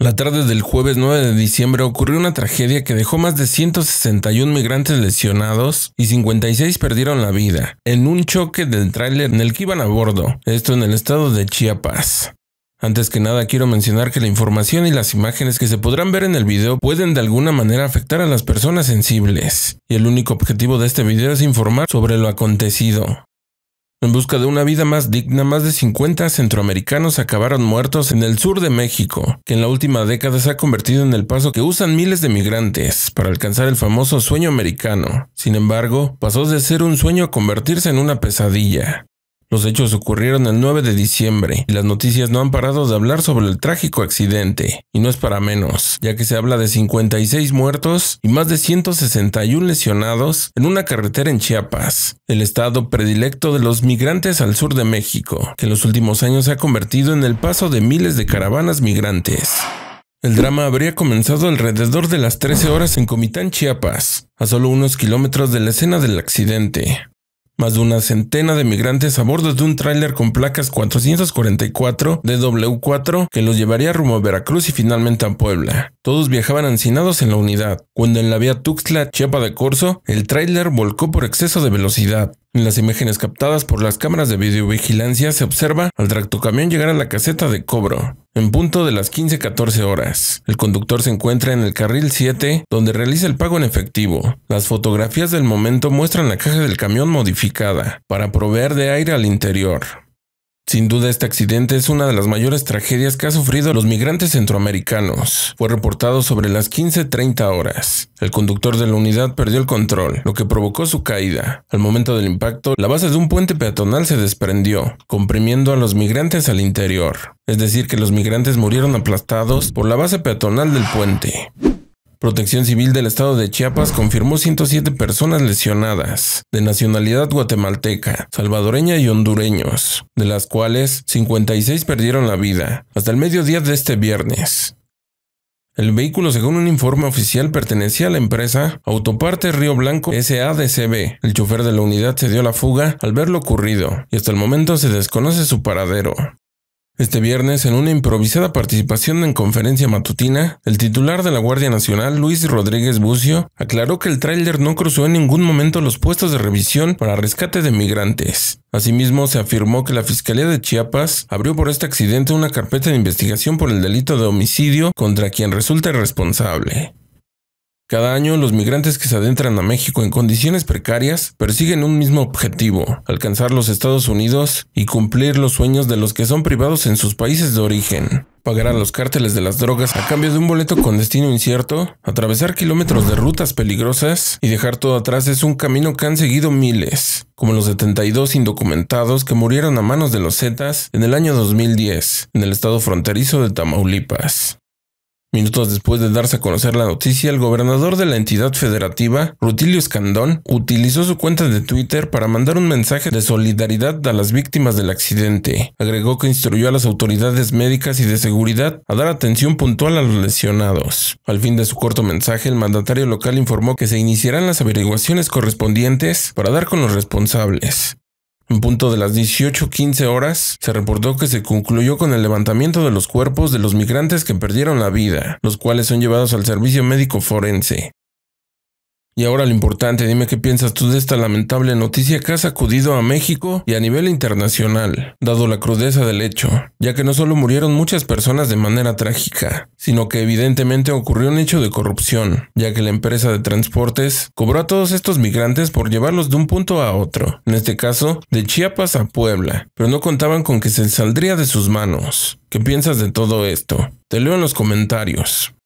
La tarde del jueves 9 de diciembre ocurrió una tragedia que dejó más de 161 migrantes lesionados y 56 perdieron la vida en un choque del tráiler en el que iban a bordo, esto en el estado de Chiapas. Antes que nada quiero mencionar que la información y las imágenes que se podrán ver en el video pueden de alguna manera afectar a las personas sensibles, y el único objetivo de este video es informar sobre lo acontecido. En busca de una vida más digna, más de 50 centroamericanos acabaron muertos en el sur de México, que en la última década se ha convertido en el paso que usan miles de migrantes para alcanzar el famoso sueño americano. Sin embargo, pasó de ser un sueño a convertirse en una pesadilla. Los hechos ocurrieron el 9 de diciembre y las noticias no han parado de hablar sobre el trágico accidente, y no es para menos, ya que se habla de 56 muertos y más de 161 lesionados en una carretera en Chiapas, el estado predilecto de los migrantes al sur de México, que en los últimos años se ha convertido en el paso de miles de caravanas migrantes. El drama habría comenzado alrededor de las 13 horas en Comitán, Chiapas, a solo unos kilómetros de la escena del accidente. Más de una centena de migrantes a bordo de un tráiler con placas 444 DW4 que los llevaría rumbo a Veracruz y finalmente a Puebla. Todos viajaban encinados en la unidad, cuando en la vía Tuxtla, Chiapa de Corso, el tráiler volcó por exceso de velocidad. En las imágenes captadas por las cámaras de videovigilancia se observa al tractocamión llegar a la caseta de cobro, en punto de las 15-14 horas. El conductor se encuentra en el carril 7, donde realiza el pago en efectivo. Las fotografías del momento muestran la caja del camión modificada, para proveer de aire al interior. Sin duda este accidente es una de las mayores tragedias que ha sufrido los migrantes centroamericanos. Fue reportado sobre las 15.30 horas. El conductor de la unidad perdió el control, lo que provocó su caída. Al momento del impacto, la base de un puente peatonal se desprendió, comprimiendo a los migrantes al interior. Es decir, que los migrantes murieron aplastados por la base peatonal del puente. Protección Civil del Estado de Chiapas confirmó 107 personas lesionadas, de nacionalidad guatemalteca, salvadoreña y hondureños, de las cuales 56 perdieron la vida, hasta el mediodía de este viernes. El vehículo, según un informe oficial, pertenecía a la empresa Autoparte Río Blanco SADCB. El chofer de la unidad se dio la fuga al ver lo ocurrido y hasta el momento se desconoce su paradero. Este viernes, en una improvisada participación en conferencia matutina, el titular de la Guardia Nacional, Luis Rodríguez Bucio, aclaró que el tráiler no cruzó en ningún momento los puestos de revisión para rescate de migrantes. Asimismo, se afirmó que la Fiscalía de Chiapas abrió por este accidente una carpeta de investigación por el delito de homicidio contra quien resulta responsable. Cada año, los migrantes que se adentran a México en condiciones precarias persiguen un mismo objetivo, alcanzar los Estados Unidos y cumplir los sueños de los que son privados en sus países de origen. Pagar a los cárteles de las drogas a cambio de un boleto con destino incierto, atravesar kilómetros de rutas peligrosas y dejar todo atrás es un camino que han seguido miles, como los 72 indocumentados que murieron a manos de los Zetas en el año 2010, en el estado fronterizo de Tamaulipas. Minutos después de darse a conocer la noticia, el gobernador de la entidad federativa, Rutilio Escandón, utilizó su cuenta de Twitter para mandar un mensaje de solidaridad a las víctimas del accidente. Agregó que instruyó a las autoridades médicas y de seguridad a dar atención puntual a los lesionados. Al fin de su corto mensaje, el mandatario local informó que se iniciarán las averiguaciones correspondientes para dar con los responsables. En punto de las 18.15 horas, se reportó que se concluyó con el levantamiento de los cuerpos de los migrantes que perdieron la vida, los cuales son llevados al servicio médico forense. Y ahora lo importante, dime qué piensas tú de esta lamentable noticia que ha sacudido a México y a nivel internacional, dado la crudeza del hecho, ya que no solo murieron muchas personas de manera trágica, sino que evidentemente ocurrió un hecho de corrupción, ya que la empresa de transportes cobró a todos estos migrantes por llevarlos de un punto a otro, en este caso de Chiapas a Puebla, pero no contaban con que se saldría de sus manos. ¿Qué piensas de todo esto? Te leo en los comentarios.